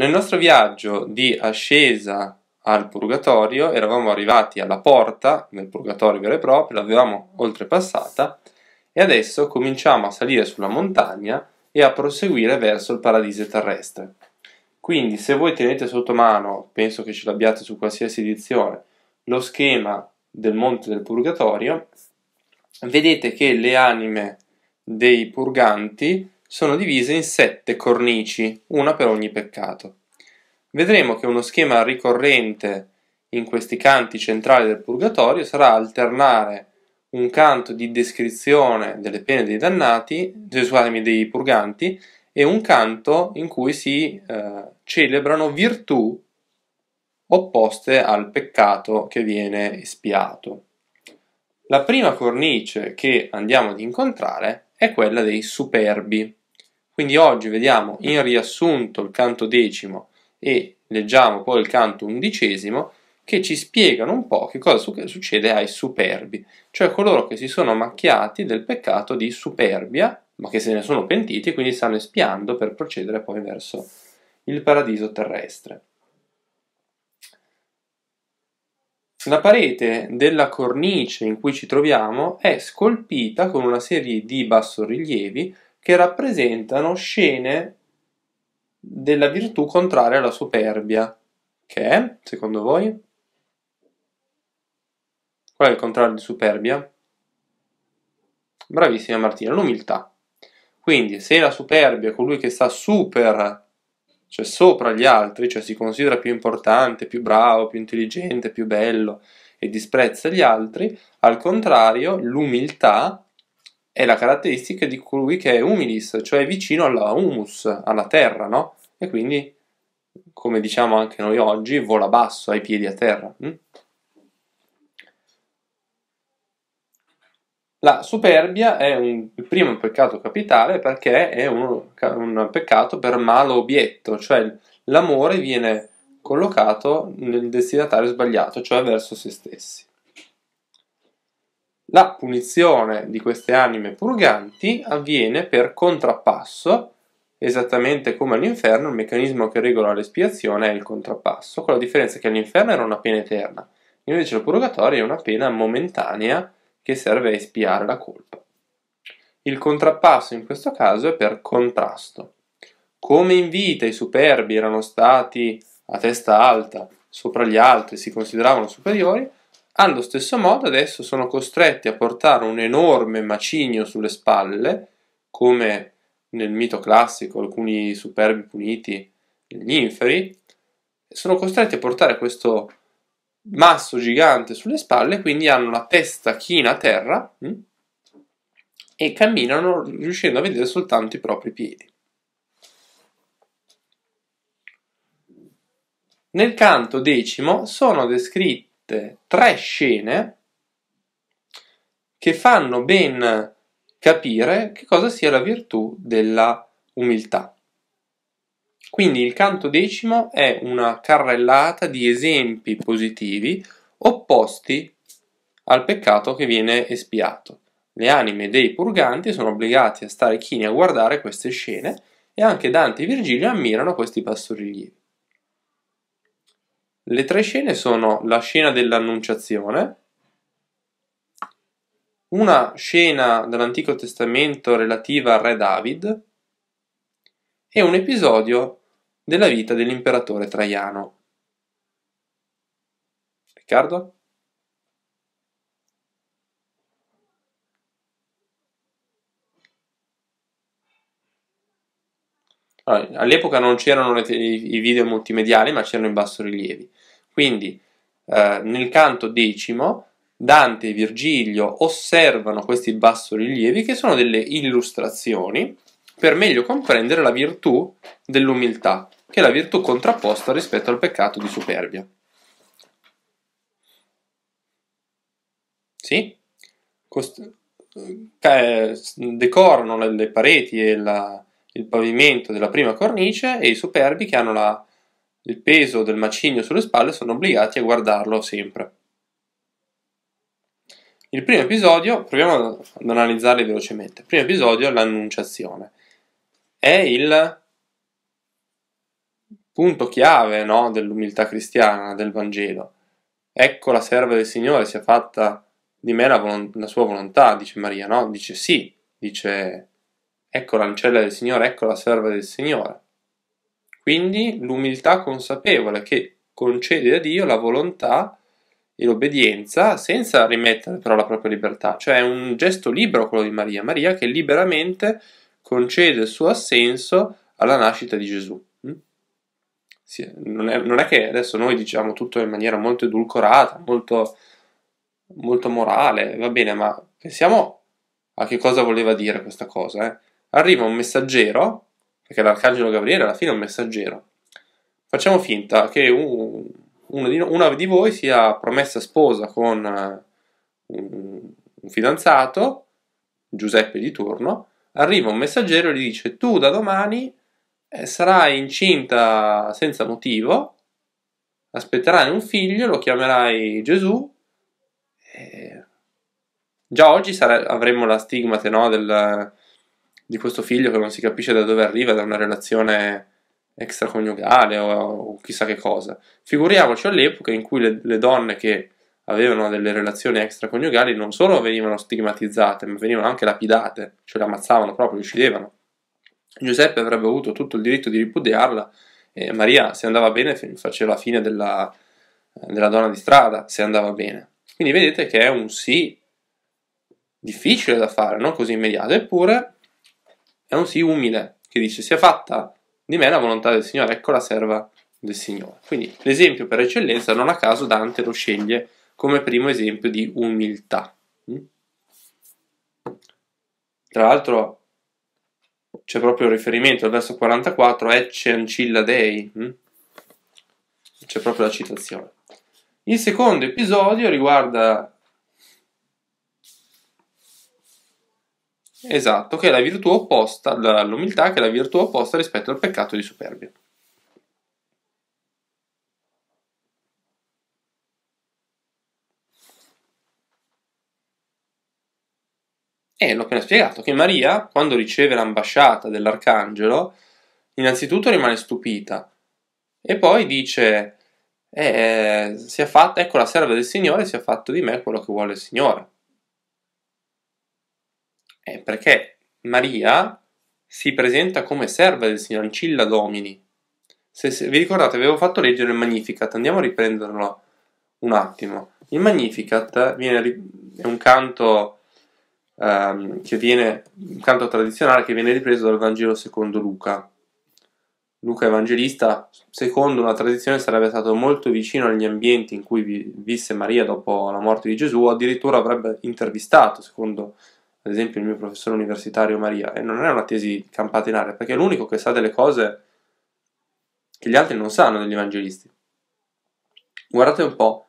Nel nostro viaggio di ascesa al purgatorio eravamo arrivati alla porta del purgatorio vero e proprio, l'avevamo oltrepassata e adesso cominciamo a salire sulla montagna e a proseguire verso il paradiso terrestre. Quindi se voi tenete sotto mano, penso che ce l'abbiate su qualsiasi edizione, lo schema del monte del purgatorio, vedete che le anime dei purganti sono divise in sette cornici, una per ogni peccato. Vedremo che uno schema ricorrente in questi canti centrali del purgatorio sarà alternare un canto di descrizione delle pene dei dannati, scusatemi, dei purganti, e un canto in cui si eh, celebrano virtù opposte al peccato che viene espiato. La prima cornice che andiamo ad incontrare è quella dei superbi. Quindi oggi vediamo in riassunto il canto decimo e leggiamo poi il canto undicesimo che ci spiegano un po' che cosa succede ai superbi, cioè coloro che si sono macchiati del peccato di superbia, ma che se ne sono pentiti e quindi stanno espiando per procedere poi verso il paradiso terrestre. La parete della cornice in cui ci troviamo è scolpita con una serie di bassorilievi che rappresentano scene della virtù contraria alla superbia, che è, secondo voi? Qual è il contrario di superbia? Bravissima Martina, l'umiltà. Quindi, se la superbia è colui che sta super, cioè sopra gli altri, cioè si considera più importante, più bravo, più intelligente, più bello e disprezza gli altri, al contrario, l'umiltà è la caratteristica di colui che è humilis, cioè vicino alla humus, alla terra, no? E quindi, come diciamo anche noi oggi, vola basso, ai piedi a terra. Mm? La superbia è un, il primo peccato capitale perché è un, un peccato per malo obietto, cioè l'amore viene collocato nel destinatario sbagliato, cioè verso se stessi. La punizione di queste anime purganti avviene per contrappasso, esattamente come all'inferno, il meccanismo che regola l'espiazione è il contrappasso, con la differenza che all'inferno era una pena eterna, invece il purgatorio è una pena momentanea che serve a espiare la colpa. Il contrappasso in questo caso è per contrasto. Come in vita i superbi erano stati a testa alta sopra gli altri, si consideravano superiori, allo stesso modo adesso sono costretti a portare un enorme macigno sulle spalle, come nel mito classico alcuni superbi puniti, gli inferi, sono costretti a portare questo masso gigante sulle spalle, quindi hanno la testa china a terra mh? Hm, e camminano riuscendo a vedere soltanto i propri piedi. Nel canto decimo sono descritti mette tre scene che fanno ben capire che cosa sia la virtù della umiltà. Quindi il canto decimo è una carrellata di esempi positivi opposti al peccato che viene espiato. Le anime dei purganti sono obbligati a stare chini a guardare queste scene e anche Dante e Virgilio ammirano questi bassorilievi. Le tre scene sono la scena dell'Annunciazione, una scena dell'Antico Testamento relativa al re David e un episodio della vita dell'imperatore Traiano. Riccardo? All'epoca non c'erano i video multimediali, ma c'erano i bassorilievi. Quindi eh, nel canto decimo Dante e Virgilio osservano questi bassorilievi che sono delle illustrazioni per meglio comprendere la virtù dell'umiltà, che è la virtù contrapposta rispetto al peccato di superbia. Sì? Cost- eh, decorano le pareti e la, il pavimento della prima cornice e i superbi che hanno la il peso del macigno sulle spalle sono obbligati a guardarlo sempre. Il primo episodio, proviamo ad analizzarli velocemente. Il primo episodio, è l'annunciazione, è il punto chiave no, dell'umiltà cristiana, del Vangelo. Ecco la serva del Signore, sia fatta di me la, vol- la sua volontà, dice Maria, no? Dice sì, dice ecco l'ancella del Signore, ecco la serva del Signore. Quindi l'umiltà consapevole che concede a Dio la volontà e l'obbedienza senza rimettere però la propria libertà, cioè è un gesto libero quello di Maria, Maria che liberamente concede il suo assenso alla nascita di Gesù. Mm? Non è, non, è, che adesso noi diciamo tutto in maniera molto edulcorata, molto, molto morale, va bene, ma pensiamo a che cosa voleva dire questa cosa. Eh? Arriva un messaggero perché l'arcangelo Gabriele alla fine è un messaggero. Facciamo finta che un, di, una di voi sia promessa sposa con eh, un, un fidanzato, Giuseppe di turno, arriva un messaggero e gli dice tu da domani eh, sarai incinta senza motivo, aspetterai un figlio, lo chiamerai Gesù. E... Già oggi sare- avremmo la stigmate no, del di questo figlio che non si capisce da dove arriva, da una relazione extraconiugale o, o chissà che cosa. Figuriamoci all'epoca in cui le, le donne che avevano delle relazioni extraconiugali non solo venivano stigmatizzate, ma venivano anche lapidate, cioè le ammazzavano proprio, le uccidevano. Giuseppe avrebbe avuto tutto il diritto di ripudiarla e Maria, se andava bene, faceva la fine della, della donna di strada, se andava bene. Quindi vedete che è un sì difficile da fare, non così immediato, eppure è un sì umile che dice sia fatta di me la volontà del Signore, ecco la serva del Signore. Quindi l'esempio per eccellenza, non a caso Dante lo sceglie come primo esempio di umiltà. Mm? Tra l'altro c'è proprio un riferimento al verso 44, Ecce Ancilla Dei, mm? c'è proprio la citazione. Il secondo episodio riguarda Esatto, che è la virtù opposta, l'umiltà che è la virtù opposta rispetto al peccato di superbia. E l'ho appena spiegato che Maria, quando riceve l'ambasciata dell'arcangelo, innanzitutto rimane stupita e poi dice: eh, eh, fatto, Ecco la serva del Signore, si è fatto di me quello che vuole il Signore. Eh, perché Maria si presenta come serva del Signore, Ancilla Domini. Se, se, vi ricordate, avevo fatto leggere il Magnificat, andiamo a riprenderlo un attimo. Il Magnificat viene, è un canto, ehm, che viene, un canto tradizionale che viene ripreso dal Vangelo secondo Luca. Luca evangelista, secondo una tradizione, sarebbe stato molto vicino agli ambienti in cui visse Maria dopo la morte di Gesù, addirittura avrebbe intervistato, secondo ad esempio il mio professore universitario Maria, e non è una tesi campata in aria, perché è l'unico che sa delle cose che gli altri non sanno degli evangelisti. Guardate un po',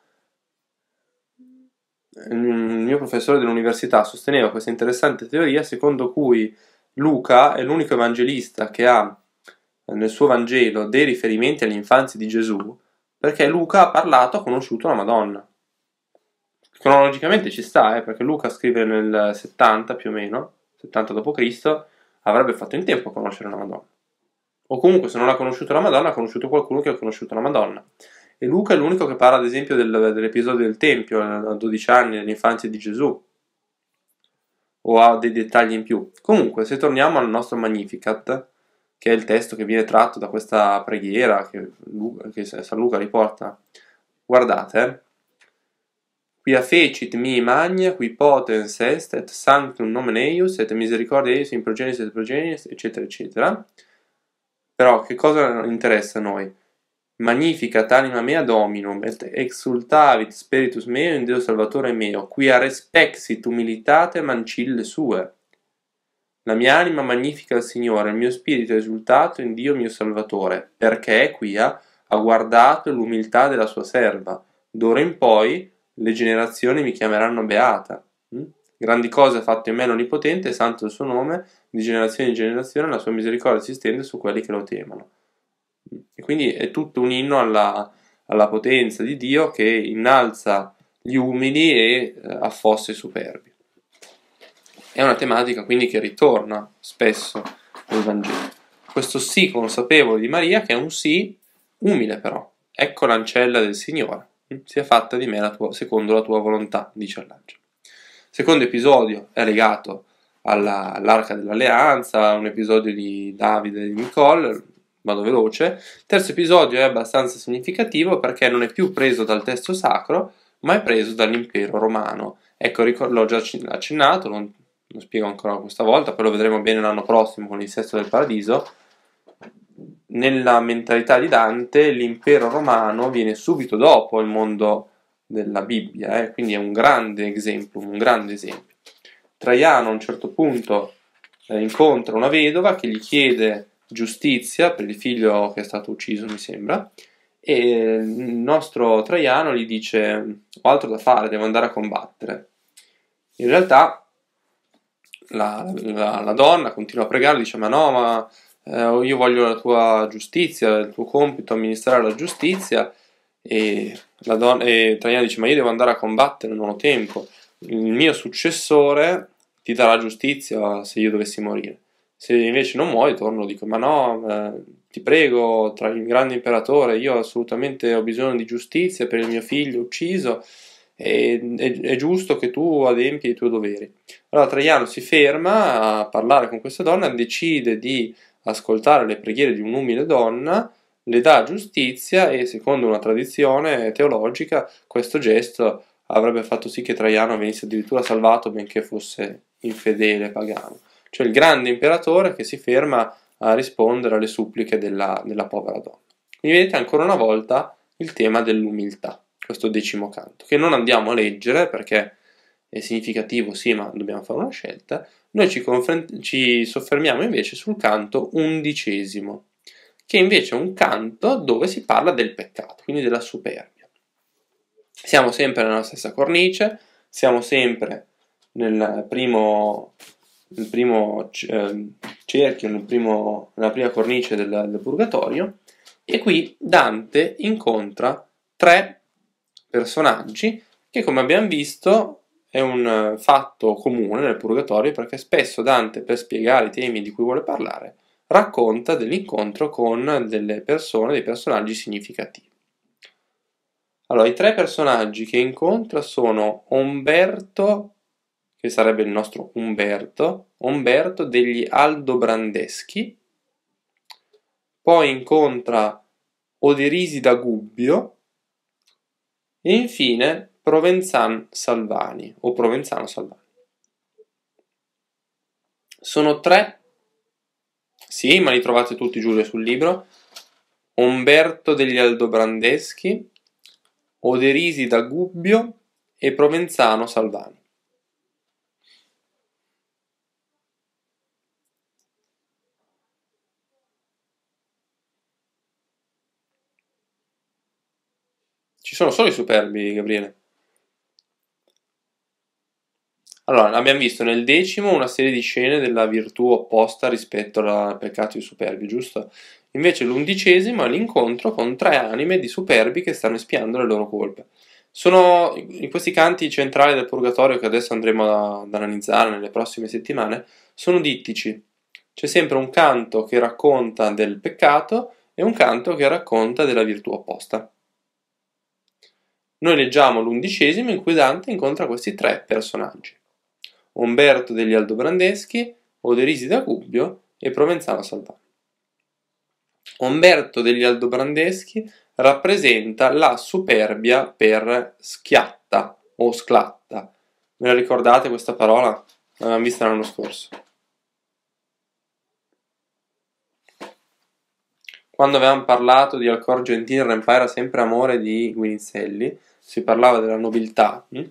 il mio professore dell'università sosteneva questa interessante teoria secondo cui Luca è l'unico evangelista che ha eh, nel suo Vangelo dei riferimenti all'infanzia di Gesù, perché Luca ha parlato, ha conosciuto la Madonna cronologicamente ci sta, eh, perché Luca scrive nel 70 più o meno, 70 d.C., avrebbe fatto in tempo a conoscere la Madonna. O comunque, se non ha conosciuto la Madonna, ha conosciuto qualcuno che ha conosciuto la Madonna. E Luca è l'unico che parla, ad esempio, del, dell'episodio del Tempio, eh, a 12 anni, nell'infanzia di Gesù, o ha dei dettagli in più. Comunque, se torniamo al nostro Magnificat, che è il testo che viene tratto da questa preghiera che, Luca, che San Luca riporta, guardate, Quia fecit mi magna, qui potens est, et sanctum nomen eius, et misericordia eius in progenies et progenies, eccetera, eccetera. Però che cosa interessa a noi? Magnificat anima mea Dominum, et exultavit spiritus meo in Deo Salvatore meo, quia respexit humilitate mancille sue. La mia anima magnifica il Signore, il mio spirito è esultato in Dio mio Salvatore, perché quia ha guardato l'umiltà della sua serva. D'ora in poi le generazioni mi chiameranno beata. Hm? Grandi cose ha fatto in me l'Onnipotente, santo il suo nome, di generazione in generazione la sua misericordia si stende su quelli che lo temono. Hm. E quindi è tutto un inno alla, alla, potenza di Dio che innalza gli umili e eh, affossa i superbi. È una tematica quindi che ritorna spesso nel Vangelo. Questo sì consapevole di Maria che è un sì umile però. Ecco l'ancella del Signore sia fatta di me la tua, secondo la tua volontà, dice all'angelo. Il secondo episodio è legato alla, all'arca dell'alleanza, un episodio di Davide e di Nicole, vado veloce. terzo episodio è abbastanza significativo perché non è più preso dal testo sacro, ma è preso dall'impero romano. Ecco, l'ho già accennato, non, lo spiego ancora questa volta, poi lo vedremo bene l'anno prossimo con il sesto del paradiso nella mentalità di Dante l'impero romano viene subito dopo il mondo della Bibbia, eh? quindi è un grande esempio, un grande esempio. Traiano a un certo punto eh, incontra una vedova che gli chiede giustizia per il figlio che è stato ucciso, mi sembra, e il nostro Traiano gli dice ho altro da fare, devo andare a combattere. In realtà la, la, la donna continua a pregare, dice ma no, ma eh, io voglio la tua giustizia, il tuo compito, amministrare la giustizia, e, la donna, e Traiano dice, ma io devo andare a combattere, non ho tempo, il mio successore ti darà giustizia se io dovessi morire. Se invece non muoio, torno e dico, ma no, eh, ti prego, tra il grande imperatore, io assolutamente ho bisogno di giustizia per il mio figlio ucciso, è, è, è, giusto che tu adempi i tuoi doveri. Allora Traiano si ferma a parlare con questa donna, decide di ascoltare le preghiere di un'umile donna le dà giustizia e secondo una tradizione teologica questo gesto avrebbe fatto sì che Traiano venisse addirittura salvato benché fosse infedele pagano, cioè il grande imperatore che si ferma a rispondere alle suppliche della, della povera donna. Quindi vedete ancora una volta il tema dell'umiltà, questo decimo canto, che non andiamo a leggere perché è significativo sì, ma dobbiamo fare una scelta, noi ci, confr- ci soffermiamo invece sul canto undicesimo, che invece è un canto dove si parla del peccato, quindi della superbia. Siamo sempre nella stessa cornice, siamo sempre nel primo, nel primo eh, cerchio, nel primo, nella prima cornice del, del purgatorio, e qui Dante incontra tre personaggi che, come abbiamo visto, è un eh, fatto comune nel Purgatorio perché spesso Dante, per spiegare i temi di cui vuole parlare, racconta dell'incontro con delle persone, dei personaggi significativi. Allora, i tre personaggi che incontra sono Umberto, che sarebbe il nostro Umberto, Umberto degli Aldobrandeschi, poi incontra Oderisi da Gubbio e infine Provenzan Salvani o Provenzano Salvani. Sono tre, sì, ma li trovate tutti Giulio sul libro, Umberto degli Aldobrandeschi, Oderisi da Gubbio e Provenzano Salvani. Ci sono solo i superbi, Gabriele. Allora, abbiamo visto nel decimo una serie di scene della virtù opposta rispetto al peccato di superbi, giusto? Invece l'undicesimo è l'incontro con tre anime di superbi che stanno espiando le loro colpe. Sono in questi canti centrali del purgatorio che adesso andremo ad analizzare nelle prossime settimane, sono dittici. C'è sempre un canto che racconta del peccato e un canto che racconta della virtù opposta. Noi leggiamo l'undicesimo in cui Dante incontra questi tre personaggi. Umberto degli Aldobrandeschi, Oderisi da Gubbio e Provenzano Salvani. Umberto degli Aldobrandeschi rappresenta la superbia per schiatta o sclatta. Ve la ricordate questa parola? L'avevamo vista l'anno scorso. Quando avevamo parlato di Alcor Gentile, Rempà era sempre amore di Guinizelli, si parlava della nobiltà, mh? Hm?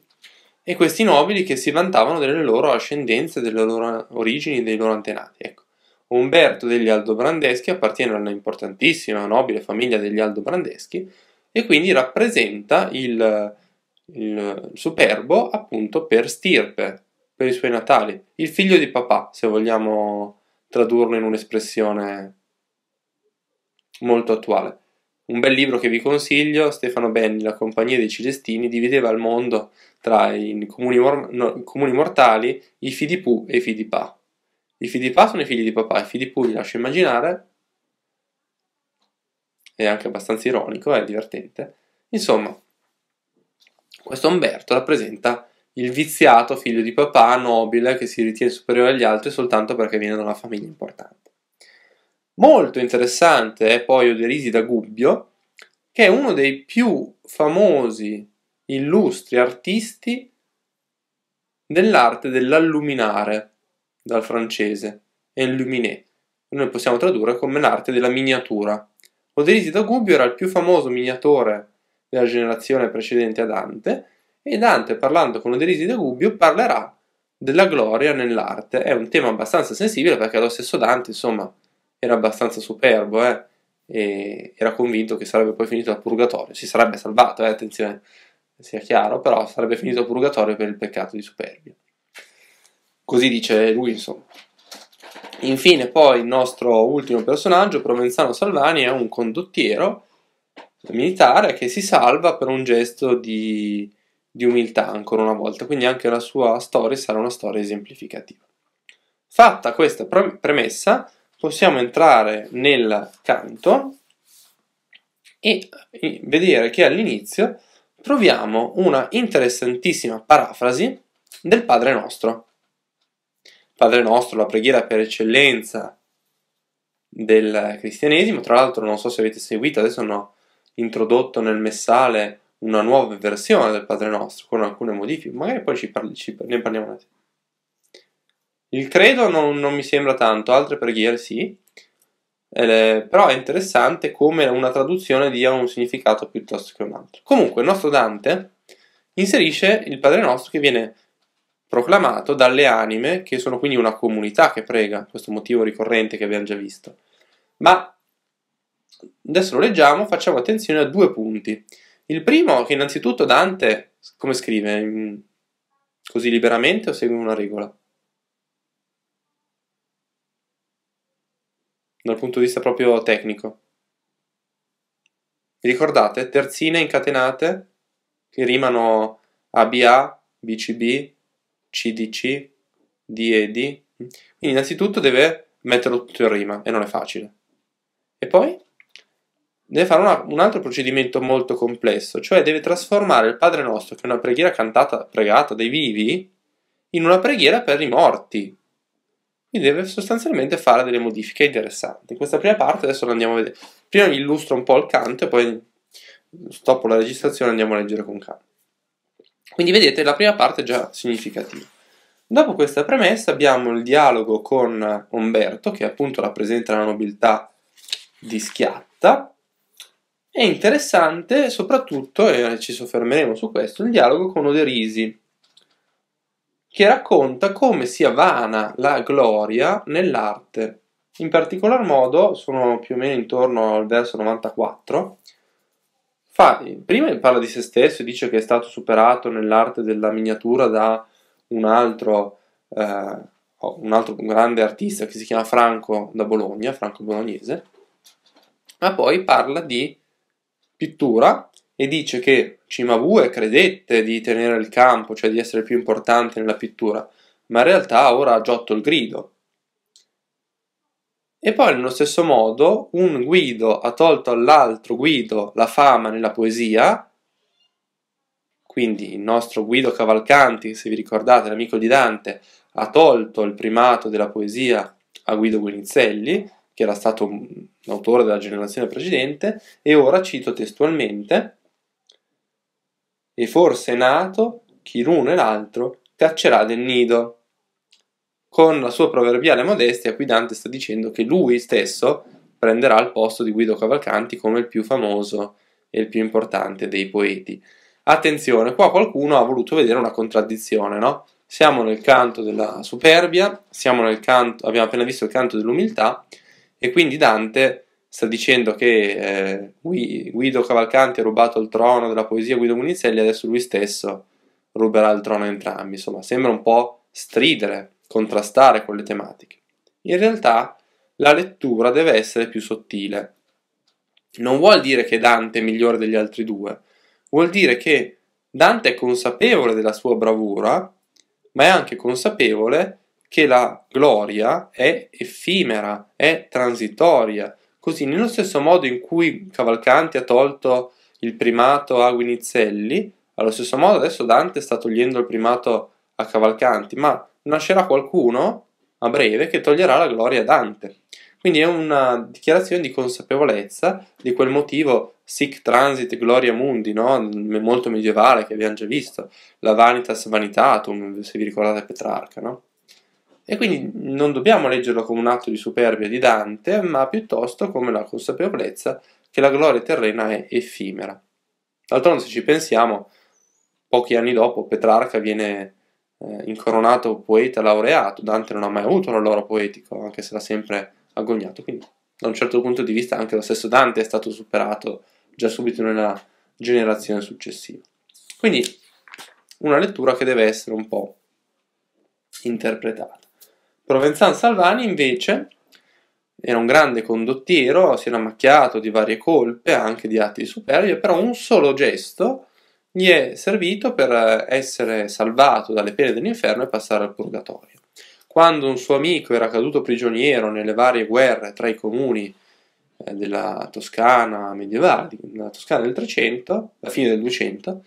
e questi nobili che si vantavano delle loro ascendenze, delle loro origini, dei loro antenati. Ecco. Umberto degli Aldobrandeschi appartiene a una importantissima nobile famiglia degli Aldobrandeschi e quindi rappresenta il, il superbo appunto per stirpe, per i suoi natali, il figlio di papà, se vogliamo tradurlo in un'espressione molto attuale. Un bel libro che vi consiglio, Stefano Benni, La compagnia dei Celestini, divideva il mondo tra i comuni, mor- no, comuni mortali, i Fidipù e i Fidipà. I Fidipà sono i figli di papà, i Fidipù li lascio immaginare, è anche abbastanza ironico, è divertente. Insomma, questo Umberto rappresenta il viziato figlio di papà nobile che si ritiene superiore agli altri soltanto perché viene da una famiglia importante. Molto interessante è eh, poi Oderisi da Gubbio, che è uno dei più famosi, illustri artisti dell'arte dell'alluminare, dal francese, enluminé. Noi possiamo tradurre come l'arte della miniatura. Oderisi da Gubbio era il più famoso miniatore della generazione precedente a Dante, e Dante, parlando con Oderisi da Gubbio, parlerà della gloria nell'arte. È un tema abbastanza sensibile perché lo stesso Dante, insomma, era abbastanza superbo, eh? e era convinto che sarebbe poi finito al purgatorio. Si sarebbe salvato, eh? attenzione, sia chiaro, però sarebbe finito al purgatorio per il peccato di superbia. Così dice lui, insomma. Infine, poi il nostro ultimo personaggio, Provenzano Salvani, è un condottiero militare che si salva per un gesto di, di umiltà, ancora una volta. Quindi anche la sua storia sarà una storia esemplificativa. Fatta questa premessa, possiamo entrare nel canto e vedere che all'inizio troviamo una interessantissima parafrasi del Padre nostro. Padre nostro, la preghiera per eccellenza del cristianesimo, tra l'altro non so se avete seguito, adesso hanno introdotto nel messale una nuova versione del Padre nostro con alcune modifiche, magari poi ci parli, ci, ne parliamo un attimo. Il credo non, non mi sembra tanto, altre preghiere sì, eh, però è interessante come una traduzione dia un significato piuttosto che un altro. Comunque, il nostro Dante inserisce il Padre nostro che viene proclamato dalle anime, che sono quindi una comunità che prega, questo motivo ricorrente che abbiamo già visto. Ma adesso lo leggiamo, facciamo attenzione a due punti. Il primo è che innanzitutto Dante, come scrive? Così liberamente o segue una regola? dal punto di vista proprio tecnico. Vi ricordate? Terzine incatenate che rimano ABA, BCB, CDC, DED. Quindi innanzitutto deve metterlo tutto in rima e non è facile. E poi deve fare una, un altro procedimento molto complesso, cioè deve trasformare il Padre nostro, che è una preghiera cantata, pregata dai vivi, in una preghiera per i morti. Quindi deve sostanzialmente fare delle modifiche interessanti. In Questa prima parte adesso la andiamo a vedere. Prima illustro un po' il canto e poi stoppo la registrazione e andiamo a leggere con calma. Quindi vedete la prima parte è già significativa. Dopo questa premessa abbiamo il dialogo con Umberto che appunto rappresenta la nobiltà di Schiatta. È interessante soprattutto, e ci soffermeremo su questo, il dialogo con Oderisi che racconta come sia vana la gloria nell'arte. In particolar modo, sono più o meno intorno al verso 94, fa, prima parla di se stesso e dice che è stato superato nell'arte della miniatura da un altro, eh, un altro grande artista che si chiama Franco da Bologna, Franco Bolognese, ma poi parla di pittura e dice che Cimabue credette di tenere il campo, cioè di essere più importante nella pittura, ma in realtà ora ha giotto il grido. E poi nello stesso modo un Guido ha tolto all'altro Guido la fama nella poesia, quindi il nostro Guido Cavalcanti, se vi ricordate, l'amico di Dante, ha tolto il primato della poesia a Guido Guinizelli, che era stato un autore della generazione precedente, e ora cito testualmente e forse nato chi l'uno e l'altro caccerà del nido. Con la sua proverbiale modestia, qui Dante sta dicendo che lui stesso prenderà il posto di Guido Cavalcanti come il più famoso e il più importante dei poeti. Attenzione, qua qualcuno ha voluto vedere una contraddizione, no? Siamo nel canto della superbia, canto, abbiamo appena visto il canto dell'umiltà, e quindi Dante sta dicendo che eh, Guido Cavalcanti ha rubato il trono della poesia Guido Munizelli e adesso lui stesso ruberà il trono a entrambi. Insomma, sembra un po' stridere, contrastare con le tematiche. In realtà la lettura deve essere più sottile. Non vuol dire che Dante è migliore degli altri due, vuol dire che Dante è consapevole della sua bravura, ma è anche consapevole che la gloria è effimera, è transitoria Così, nello stesso modo in cui Cavalcanti ha tolto il primato a Guinizelli, allo stesso modo adesso Dante sta togliendo il primato a Cavalcanti, ma nascerà qualcuno a breve che toglierà la gloria a Dante. Quindi è una dichiarazione di consapevolezza di quel motivo sic transit gloria mundi, no? molto medievale che abbiamo già visto, la vanitas vanitatum, se vi ricordate Petrarca. No? E quindi non dobbiamo leggerlo come un atto di superbia di Dante, ma piuttosto come la consapevolezza che la gloria terrena è effimera. D'altronde, se ci pensiamo, pochi anni dopo Petrarca viene eh, incoronato poeta laureato, Dante non ha mai avuto un alloro poetico, anche se l'ha sempre agognato, quindi da un certo punto di vista anche lo stesso Dante è stato superato già subito nella generazione successiva. Quindi una lettura che deve essere un po' interpretata. Provenzan Salvani invece era un grande condottiero, si era macchiato di varie colpe, anche di atti di superbia, però un solo gesto gli è servito per essere salvato dalle pene dell'inferno e passare al purgatorio. Quando un suo amico era caduto prigioniero nelle varie guerre tra i comuni eh, della Toscana medievale, della Toscana del 300, alla fine del 200,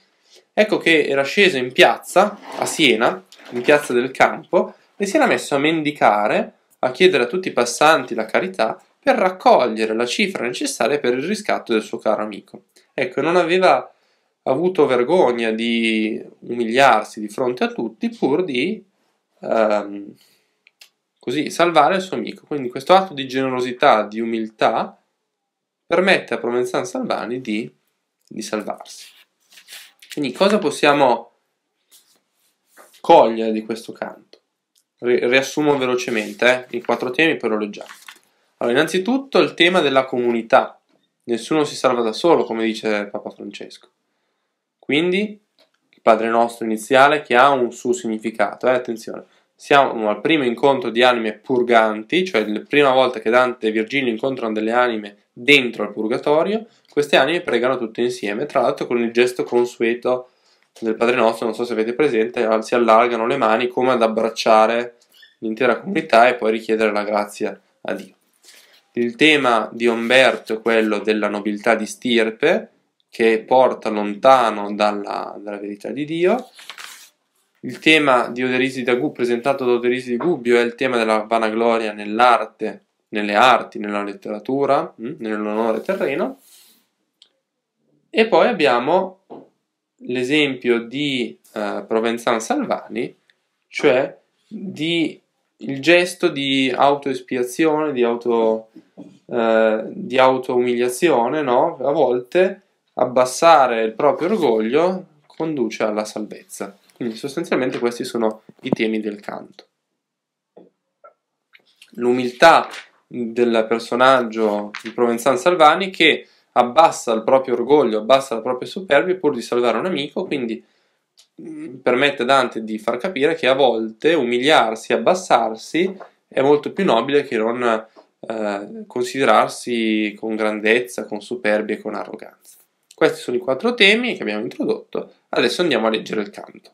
ecco che era sceso in piazza a Siena, in piazza del campo, e si era messo a mendicare, a chiedere a tutti i passanti la carità per raccogliere la cifra necessaria per il riscatto del suo caro amico. Ecco, non aveva avuto vergogna di umiliarsi di fronte a tutti pur di ehm, così salvare il suo amico. Quindi questo atto di generosità, di umiltà, permette a Provenzano Salvani di, di salvarsi. Quindi cosa possiamo cogliere di questo canto? riassumo velocemente eh, i quattro temi però oleggiare. Allora, innanzitutto il tema della comunità. Nessuno si salva da solo, come dice Papa Francesco. Quindi il Padre nostro iniziale che ha un suo significato, eh, attenzione. Siamo al primo incontro di anime purganti, cioè la prima volta che Dante e Virgilio incontrano delle anime dentro al purgatorio, queste anime pregano tutte insieme, tra l'altro con il gesto consueto del Padre Nostro, non so se avete presente, si allargano le mani come ad abbracciare l'intera comunità e poi richiedere la grazia a Dio. Il tema di Umberto è quello della nobiltà di stirpe che porta lontano dalla, dalla verità di Dio. Il tema di Oderisi da Gu, presentato da Oderisi di Gubbio è il tema della vanagloria nell'arte, nelle arti, nella letteratura, mm, nell'onore terreno. E poi abbiamo l'esempio di eh, Provenzan Salvani, cioè di il gesto di autoespiazione, di, auto, eh, di autoumiliazione, no? a volte abbassare il proprio orgoglio conduce alla salvezza. Quindi sostanzialmente questi sono i temi del canto. L'umiltà del personaggio di Provenzan Salvani che abbassa il proprio orgoglio, abbassa la propria superbia pur di salvare un amico, quindi mm, permette a Dante di far capire che a volte umiliarsi, abbassarsi è molto più nobile che non eh, considerarsi con grandezza, con superbia e con arroganza. Questi sono i quattro temi che abbiamo introdotto, adesso andiamo a leggere il canto.